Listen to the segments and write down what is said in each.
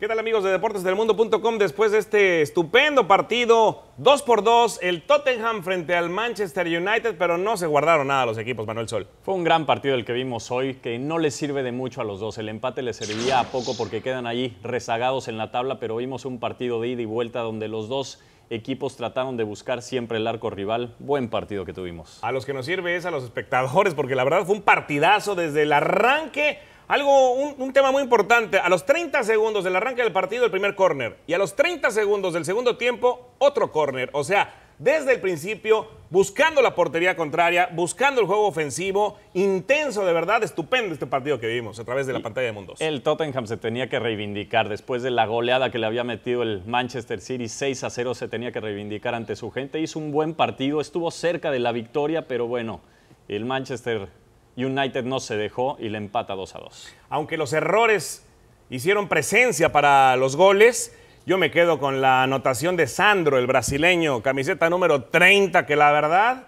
¿Qué tal amigos de deportesdelmundo.com? Después de este estupendo partido, 2 por 2, el Tottenham frente al Manchester United, pero no se guardaron nada los equipos, Manuel Sol. Fue un gran partido el que vimos hoy, que no les sirve de mucho a los dos. El empate les servía a poco porque quedan ahí rezagados en la tabla, pero vimos un partido de ida y vuelta donde los dos equipos trataron de buscar siempre el arco rival. Buen partido que tuvimos. A los que nos sirve es a los espectadores, porque la verdad fue un partidazo desde el arranque algo, un, tema muy importante. A los 30 segundos del arranque del partido, el primer córner. Y a los 30 segundos del segundo tiempo, otro córner. O sea, desde el principio, buscando la portería contraria, buscando el juego ofensivo, intenso, de verdad, estupendo este partido que vimos a través de la pantalla de Mundos. El Tottenham se tenía que reivindicar después de la goleada que le había metido el Manchester City 6 a 0, se tenía que reivindicar ante su gente. Hizo un buen partido, estuvo cerca de la victoria, pero bueno, el Manchester United no se dejó y le empata 2 a 2. Aunque los errores hicieron presencia para los goles, yo me quedo con la anotación de Sandro, el brasileño, camiseta número 30, que la verdad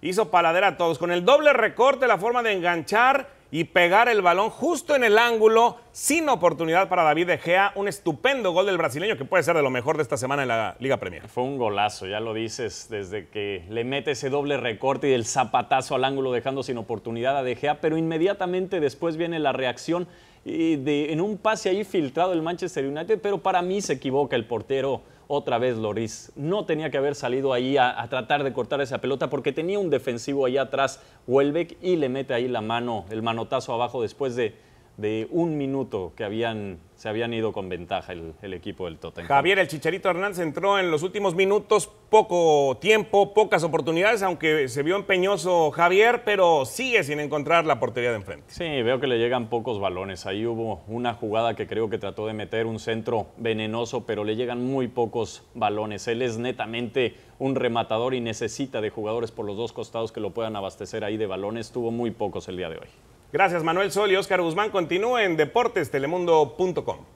hizo paladera a todos. Con el doble recorte, la forma de enganchar y pegar el balón justo en el ángulo, sin oportunidad para David De Gea. Un estupendo gol del brasileño que puede ser de lo mejor de esta semana en la Liga Premier. Fue un golazo, ya lo dices, desde que le mete ese doble recorte y el zapatazo al ángulo dejando sin oportunidad a De Gea, pero inmediatamente después viene la reacción eh, de, en un pase ahí filtrado el Manchester United, pero para mí se equivoca el portero otra vez Loris. No tenía que haber salido ahí a, tratar de cortar esa pelota porque tenía un defensivo allá atrás, Huelbeck, y le mete ahí la mano, el manotazo abajo después de, de un minuto que habían se habían ido con ventaja el, equipo del Tottenham. Javier, el Chicharito Hernández entró en los últimos minutos, poco tiempo, pocas oportunidades, aunque se vio empeñoso Javier, pero sigue sin encontrar la portería de enfrente. Sí, veo que le llegan pocos balones. Ahí hubo una jugada que creo que trató de meter un centro venenoso, pero le llegan muy pocos balones. Él es netamente un rematador y necesita de jugadores por los dos costados que lo puedan abastecer ahí de balones. Tuvo muy pocos el día de hoy. Gracias Manuel Sol y Oscar Guzmán. Continúen en deportestelemundo.com.